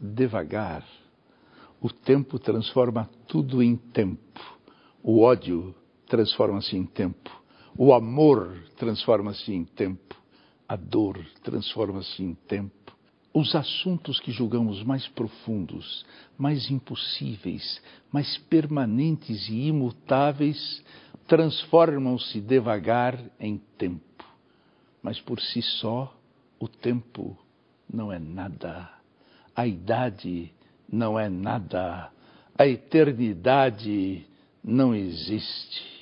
devagar. O tempo transforma tudo em tempo. O ódio transforma-se em tempo. O amor transforma-se em tempo. A dor transforma-se em tempo. Os assuntos que julgamos mais profundos, mais impossíveis, mais permanentes e imutáveis, transformam-se devagar em tempo. Mas por si só, o tempo não é nada. A idade não é nada, a eternidade não existe.